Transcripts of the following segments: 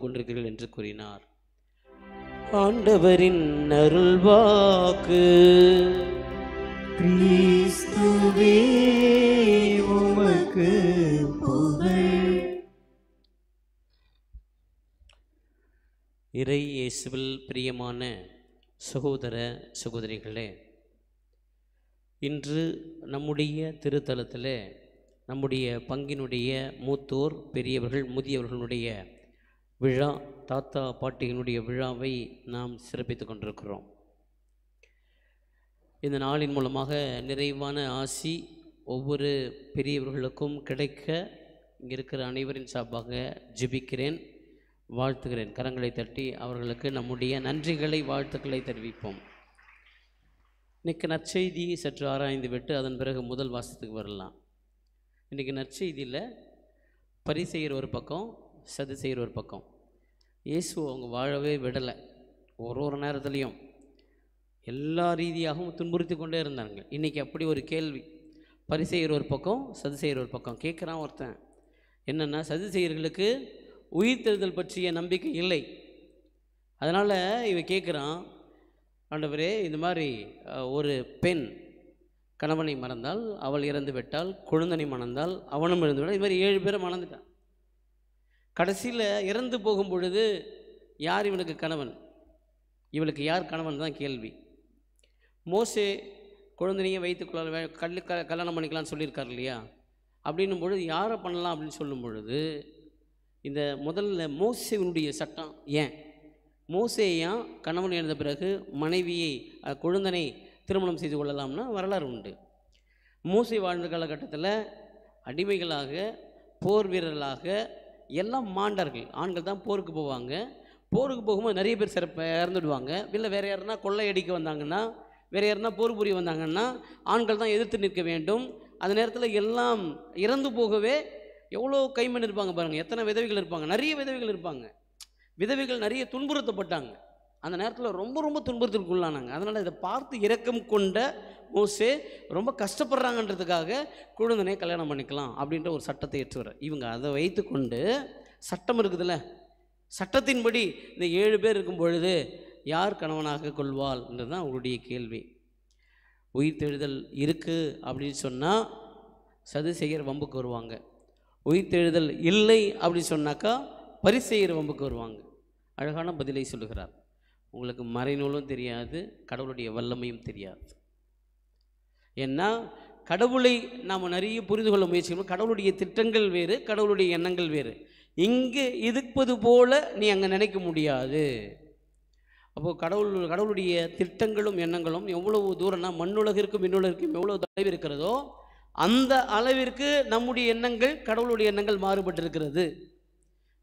கொண்டிருக்கிறீர்கள் என்று கூறினார் ஆண்டவரின் அருள்வாக்கு உமக்கு இறை இயேசுவில் பிரியமான சகோதர சகோதரிகளே இன்று நம்முடைய திருத்தலத்தில் நம்முடைய பங்கினுடைய மூத்தோர் பெரியவர்கள் முதியவர்களுடைய விழா தாத்தா பாட்டியினுடைய விழாவை நாம் சிறப்பித்து கொண்டிருக்கிறோம் இந்த நாளின் மூலமாக நிறைவான ஆசி ஒவ்வொரு பெரியவர்களுக்கும் கிடைக்க இங்கே இருக்கிற அனைவரின் சார்பாக ஜிபிக்கிறேன் வாழ்த்துகிறேன் கரங்களை தட்டி அவர்களுக்கு நம்முடைய நன்றிகளை வாழ்த்துக்களை தெரிவிப்போம் இன்றைக்கு நற்செய்தி சற்று ஆராய்ந்து விட்டு அதன் பிறகு முதல் வாசத்துக்கு வரலாம் இன்றைக்கி நற்செய்தியில் பரிசெய்கிற ஒரு பக்கம் சதி செய்கிற ஒரு பக்கம் இயேசு அவங்க வாழவே விடலை ஒரு ஒரு நேரத்துலையும் எல்லா ரீதியாகவும் துன்புறுத்தி கொண்டே இருந்தாங்க இன்றைக்கி அப்படி ஒரு கேள்வி பரி செய்கிற ஒரு பக்கம் சதி செய்கிற ஒரு பக்கம் கேட்குறான் ஒருத்தன் என்னென்னா சதி செய்கிறவர்களுக்கு தெரிதல் பற்றிய நம்பிக்கை இல்லை அதனால் இவன் கேட்குறான் ஆண்டவரே இந்த மாதிரி ஒரு பெண் கணவனை மறந்தால் அவள் இறந்து விட்டால் குழந்தனை மணந்தால் அவனும் இறந்து விட்டால் இது மாதிரி ஏழு பேரை மணந்துட்டான் கடைசியில் இறந்து போகும் பொழுது யார் இவனுக்கு கணவன் இவளுக்கு யார் கணவன் தான் கேள்வி மோசே குழந்தைனையும் வைத்துக்கொள்ள கல் க கல்யாணம் பண்ணிக்கலாம்னு சொல்லியிருக்காரு இல்லையா அப்படின்னும் பொழுது யாரை பண்ணலாம் அப்படின்னு சொல்லும் பொழுது இந்த முதல்ல மோசேவனுடைய சட்டம் ஏன் மோசேயா கணவன் இழந்த பிறகு மனைவியை குழந்தனை திருமணம் செய்து கொள்ளலாம்னா வரலாறு உண்டு மோசை வாழ்ந்த காலகட்டத்தில் அடிமைகளாக போர் வீரர்களாக எல்லாம் மாண்டார்கள் ஆண்கள் தான் போருக்கு போவாங்க போருக்கு போகும்போது நிறைய பேர் சிறப்பு இறந்துடுவாங்க இல்லை வேறு யாருன்னா கொள்ளையடிக்க வந்தாங்கன்னா வேறு யாருன்னா போர் புரிய வந்தாங்கன்னா ஆண்கள் தான் எதிர்த்து நிற்க வேண்டும் அந்த நேரத்தில் எல்லாம் இறந்து போகவே எவ்வளோ கைமண் இருப்பாங்க பாருங்கள் எத்தனை விதவிகள் இருப்பாங்க நிறைய விதவிகள் இருப்பாங்க விதவிகள் நிறைய துன்புறுத்தப்பட்டாங்க அந்த நேரத்தில் ரொம்ப ரொம்ப துன்புறுத்தலுக்கு உள்ளானாங்க அதனால் இதை பார்த்து இரக்கம் கொண்ட மோசே ரொம்ப கஷ்டப்படுறாங்கன்றதுக்காக குழுந்தனே கல்யாணம் பண்ணிக்கலாம் அப்படின்ற ஒரு சட்டத்தை ஏற்றுவார் இவங்க அதை வைத்து கொண்டு சட்டம் இருக்குதுல்ல சட்டத்தின்படி இந்த ஏழு பேர் இருக்கும் பொழுது யார் கணவனாக கொள்வாள் என்றது தான் அவருடைய கேள்வி உயிர் தெழுதல் இருக்குது அப்படின்னு சொன்னால் சது செய்கிற வம்புக்கு வருவாங்க உயிர் தெழுதல் இல்லை அப்படின்னு சொன்னாக்கா பரிசெய்கிற வம்புக்கு வருவாங்க அழகான பதிலை சொல்லுகிறார் உங்களுக்கு மறைநூலும் தெரியாது கடவுளுடைய வல்லமையும் தெரியாது ஏன்னா கடவுளை நாம் நிறைய புரிந்து கொள்ள முயற்சி கடவுளுடைய திட்டங்கள் வேறு கடவுளுடைய எண்ணங்கள் வேறு இங்கே இருப்பது போல நீ அங்கே நினைக்க முடியாது அப்போது கடவுள் கடவுளுடைய திட்டங்களும் எண்ணங்களும் எவ்வளவு தூரம்னா மண்ணுலகிற்கும் மின்னுலகிற்கும் எவ்வளோ தொலைவு இருக்கிறதோ அந்த அளவிற்கு நம்முடைய எண்ணங்கள் கடவுளுடைய எண்ணங்கள் மாறுபட்டிருக்கிறது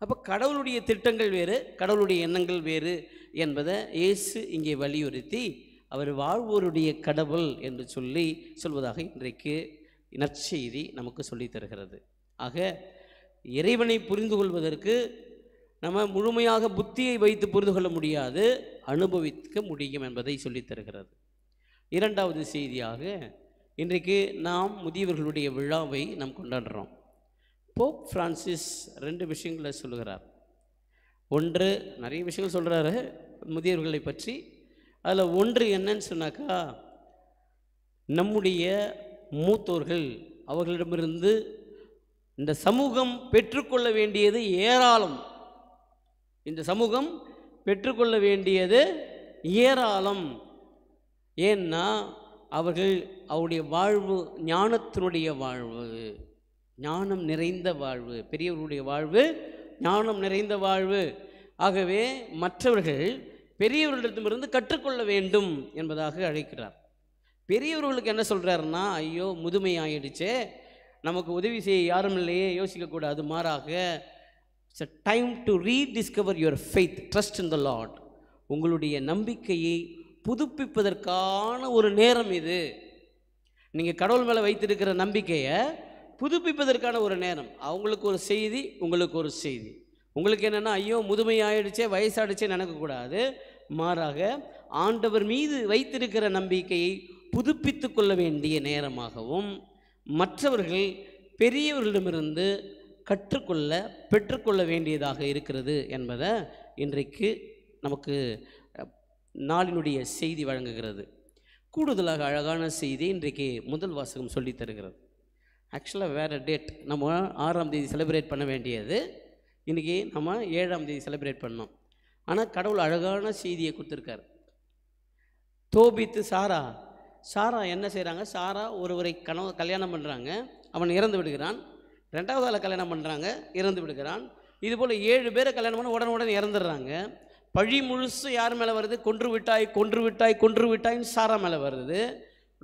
அப்போ கடவுளுடைய திட்டங்கள் வேறு கடவுளுடைய எண்ணங்கள் வேறு என்பதை இயேசு இங்கே வலியுறுத்தி அவர் வாழ்வோருடைய கடவுள் என்று சொல்லி சொல்வதாக இன்றைக்கு நற்செய்தி நமக்கு சொல்லி தருகிறது ஆக இறைவனை புரிந்து கொள்வதற்கு நம்ம முழுமையாக புத்தியை வைத்து புரிந்து கொள்ள முடியாது அனுபவிக்க முடியும் என்பதை சொல்லித் தருகிறது இரண்டாவது செய்தியாக இன்றைக்கு நாம் முதியவர்களுடைய விழாவை நாம் கொண்டாடுறோம் போப் ஃப்ரான்சிஸ் ரெண்டு விஷயங்களை சொல்லுகிறார் ஒன்று நிறைய விஷயங்கள் சொல்கிறாரு முதியவர்களை பற்றி அதில் ஒன்று என்னன்னு சொன்னாக்கா நம்முடைய மூத்தோர்கள் அவர்களிடமிருந்து இந்த சமூகம் பெற்றுக்கொள்ள வேண்டியது ஏராளம் இந்த சமூகம் பெற்றுக்கொள்ள வேண்டியது ஏராளம் ஏன்னா அவர்கள் அவருடைய வாழ்வு ஞானத்தினுடைய வாழ்வு ஞானம் நிறைந்த வாழ்வு பெரியவர்களுடைய வாழ்வு ஞானம் நிறைந்த வாழ்வு ஆகவே மற்றவர்கள் பெரியவர்களிடத்திலிருந்து கற்றுக்கொள்ள வேண்டும் என்பதாக அழைக்கிறார் பெரியவர்களுக்கு என்ன சொல்கிறாருன்னா ஐயோ முதுமை ஆயிடுச்சு நமக்கு உதவி செய்ய யாரும் இல்லையே யோசிக்கக்கூடாது மாறாக it's a time to rediscover your faith trust in the Lord உங்களுடைய நம்பிக்கையை புதுப்பிப்பதற்கான ஒரு நேரம் இது நீங்கள் கடவுள் மேலே வைத்திருக்கிற நம்பிக்கையை புதுப்பிப்பதற்கான ஒரு நேரம் அவங்களுக்கு ஒரு செய்தி உங்களுக்கு ஒரு செய்தி உங்களுக்கு என்னென்னா ஐயோ முதுமை ஆயிடுச்சே வயசாயிடுச்சே நினைக்கக்கூடாது மாறாக ஆண்டவர் மீது வைத்திருக்கிற நம்பிக்கையை புதுப்பித்து கொள்ள வேண்டிய நேரமாகவும் மற்றவர்கள் பெரியவர்களிடமிருந்து கற்றுக்கொள்ள பெற்றுக்கொள்ள வேண்டியதாக இருக்கிறது என்பதை இன்றைக்கு நமக்கு நாளினுடைய செய்தி வழங்குகிறது கூடுதலாக அழகான செய்தி இன்றைக்கு முதல் வாசகம் சொல்லித்தருகிறது ஆக்சுவலாக வேறு டேட் நம்ம ஆறாம் தேதி செலிப்ரேட் பண்ண வேண்டியது இன்றைக்கி நம்ம ஏழாம் தேதி செலிப்ரேட் பண்ணோம் ஆனால் கடவுள் அழகான செய்தியை கொடுத்துருக்கார் தோபித்து சாரா சாரா என்ன செய்கிறாங்க சாரா ஒருவரை கணவ கல்யாணம் பண்ணுறாங்க அவன் இறந்து விடுகிறான் ரெண்டாவது ஆளை கல்யாணம் பண்ணுறாங்க இறந்து விடுகிறான் இதுபோல் ஏழு பேரை கல்யாணம் பண்ண உடனே இறந்துடுறாங்க பழி முழுசு யார் மேலே வருது கொன்று விட்டாய் கொன்று விட்டாய் கொன்று விட்டாய்ன்னு சாரா மேலே வருது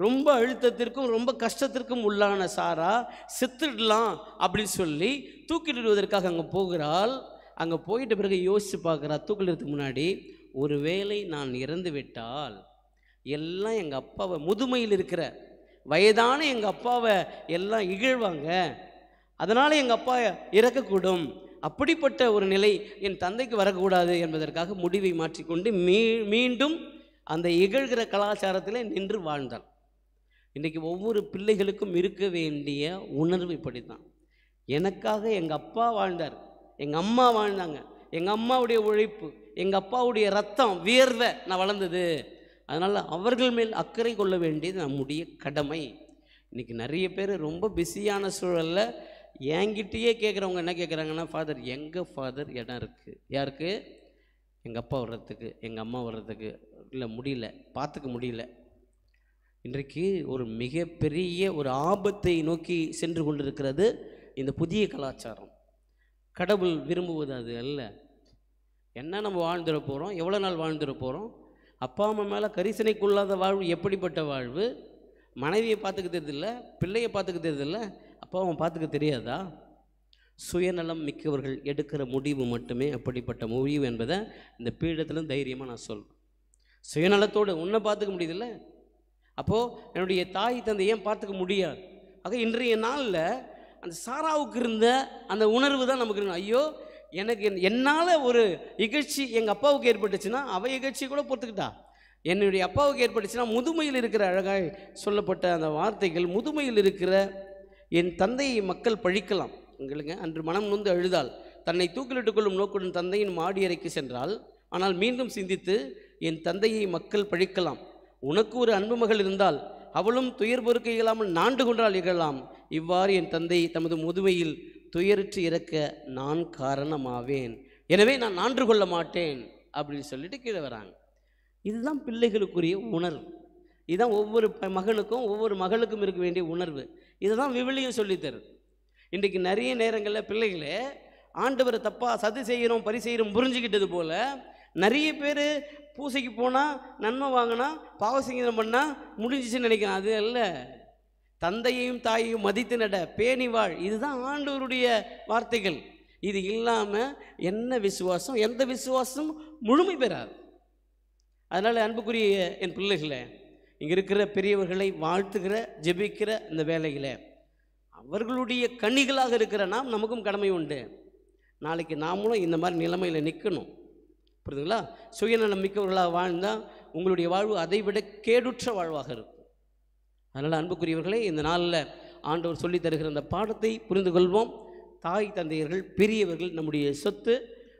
ரொம்ப அழுத்தத்திற்கும் ரொம்ப கஷ்டத்திற்கும் உள்ளான சாரா செத்துடலாம் அப்படின்னு சொல்லி தூக்கிடுவதற்காக அங்கே போகிறாள் அங்கே போயிட்ட பிறகு யோசித்து பார்க்குறா தூக்கிடுறதுக்கு முன்னாடி ஒருவேளை நான் இறந்து விட்டால் எல்லாம் எங்கள் அப்பாவை முதுமையில் இருக்கிற வயதான எங்கள் அப்பாவை எல்லாம் இகழ்வாங்க அதனால் எங்கள் அப்பா இறக்கக்கூடும் அப்படிப்பட்ட ஒரு நிலை என் தந்தைக்கு வரக்கூடாது என்பதற்காக முடிவை மாற்றிக்கொண்டு மீ மீண்டும் அந்த இகழ்கிற கலாச்சாரத்தில் நின்று வாழ்ந்தாள் இன்றைக்கி ஒவ்வொரு பிள்ளைகளுக்கும் இருக்க வேண்டிய உணர்வு இப்படி தான் எனக்காக எங்கள் அப்பா வாழ்ந்தார் எங்கள் அம்மா வாழ்ந்தாங்க எங்கள் அம்மாவுடைய உழைப்பு எங்கள் அப்பாவுடைய ரத்தம் வியர்வை நான் வளர்ந்தது அதனால் அவர்கள் மேல் அக்கறை கொள்ள வேண்டியது நம்முடைய கடமை இன்றைக்கி நிறைய பேர் ரொம்ப பிஸியான சூழலில் என்கிட்டயே கேட்குறவங்க என்ன கேட்குறாங்கன்னா ஃபாதர் எங்கள் ஃபாதர் இடம் இருக்குது யாருக்கு எங்கள் அப்பா வர்றதுக்கு எங்கள் அம்மா வர்றதுக்கு இல்லை முடியல பார்த்துக்க முடியல இன்றைக்கு ஒரு மிகப்பெரிய ஒரு ஆபத்தை நோக்கி சென்று கொண்டிருக்கிறது இந்த புதிய கலாச்சாரம் கடவுள் விரும்புவது அது அல்ல என்ன நம்ம வாழ்ந்துட போகிறோம் எவ்வளோ நாள் வாழ்ந்துட போகிறோம் அப்பா அம்மா மேலே கரிசனைக்குள்ளாத வாழ்வு எப்படிப்பட்ட வாழ்வு மனைவியை பார்த்துக்க தெரியல பிள்ளையை பார்த்துக்க தெரியல அப்பா அவன் பார்த்துக்க தெரியாதா சுயநலம் மிக்கவர்கள் எடுக்கிற முடிவு மட்டுமே அப்படிப்பட்ட முடிவு என்பதை இந்த பீடத்தில் தைரியமாக நான் சொல்வேன் சுயநலத்தோடு உன்னை பார்த்துக்க முடியுதில்ல அப்போது என்னுடைய தாய் தந்தை ஏன் பார்த்துக்க முடியாது ஆக இன்றைய நாளில் அந்த சாராவுக்கு இருந்த அந்த உணர்வு தான் நமக்கு இருக்கணும் ஐயோ எனக்கு என்னால் ஒரு இகழ்ச்சி எங்கள் அப்பாவுக்கு ஏற்பட்டுச்சுன்னா அவ இகழ்ச்சி கூட பொறுத்துக்கிட்டா என்னுடைய அப்பாவுக்கு ஏற்பட்டுச்சுன்னா முதுமையில் இருக்கிற அழகாய் சொல்லப்பட்ட அந்த வார்த்தைகள் முதுமையில் இருக்கிற என் தந்தையை மக்கள் பழிக்கலாம் எங்களுங்க அன்று மனம் நொந்து அழுதால் தன்னை தூக்கிலிட்டுக் கொள்ளும் நோக்குடன் தந்தையின் மாடி அறைக்கு சென்றால் ஆனால் மீண்டும் சிந்தித்து என் தந்தையை மக்கள் பழிக்கலாம் உனக்கு ஒரு அன்பு மகள் இருந்தால் அவளும் துயர் பொறுக்க இயலாமல் நாண்டு கொண்டால் இகழலாம் இவ்வாறு என் தந்தை தமது முதுமையில் துயரிற்று இறக்க நான் காரணமாவேன் எனவே நான் நான்று கொள்ள மாட்டேன் அப்படின்னு சொல்லிட்டு கீழே வராங்க இதுதான் பிள்ளைகளுக்குரிய உணர்வு இதுதான் ஒவ்வொரு மகனுக்கும் ஒவ்வொரு மகளுக்கும் இருக்க வேண்டிய உணர்வு இதை தான் விவிலியும் சொல்லித்தருது இன்றைக்கு நிறைய நேரங்களில் பிள்ளைகளே ஆண்டவர் தப்பாக சதி செய்கிறோம் பரி செய்கிறோம் புரிஞ்சுக்கிட்டது போல் நிறைய பேர் பூசைக்கு போனால் நன்மை வாங்கினா பாவசிங்கனம் பண்ணால் முடிஞ்சிச்சுன்னு நினைக்கிறேன் அது அல்ல தந்தையையும் தாயையும் மதித்து நட பேணி வாழ் இதுதான் ஆண்டவருடைய வார்த்தைகள் இது இல்லாமல் என்ன விசுவாசம் எந்த விசுவாசம் முழுமை பெறாது அதனால் அன்புக்குரிய என் பிள்ளைகளை இங்கே இருக்கிற பெரியவர்களை வாழ்த்துகிற ஜெபிக்கிற இந்த வேலைகளை அவர்களுடைய கனிகளாக இருக்கிற நாம் நமக்கும் கடமை உண்டு நாளைக்கு நாமளும் இந்த மாதிரி நிலைமையில் நிற்கணும் புரியுதுங்களா சுயநலம் மிக்கவர்களாக வாழ்ந்தால் உங்களுடைய வாழ்வு அதைவிட கேடுற்ற வாழ்வாக இருக்கும் அதனால் அன்புக்குரியவர்களே இந்த நாளில் ஆண்டவர் சொல்லி தருகிற அந்த பாடத்தை புரிந்து கொள்வோம் தாய் தந்தையர்கள் பெரியவர்கள் நம்முடைய சொத்து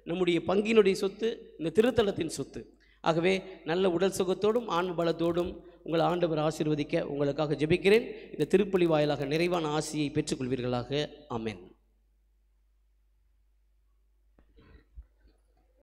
நம்முடைய பங்கினுடைய சொத்து இந்த திருத்தலத்தின் சொத்து ஆகவே நல்ல உடல் சுகத்தோடும் ஆன்ம பலத்தோடும் உங்கள் ஆண்டவர் ஆசீர்வதிக்க உங்களுக்காக ஜெபிக்கிறேன் இந்த திருப்பலி வாயிலாக நிறைவான ஆசையை பெற்றுக்கொள்வீர்களாக அமேன்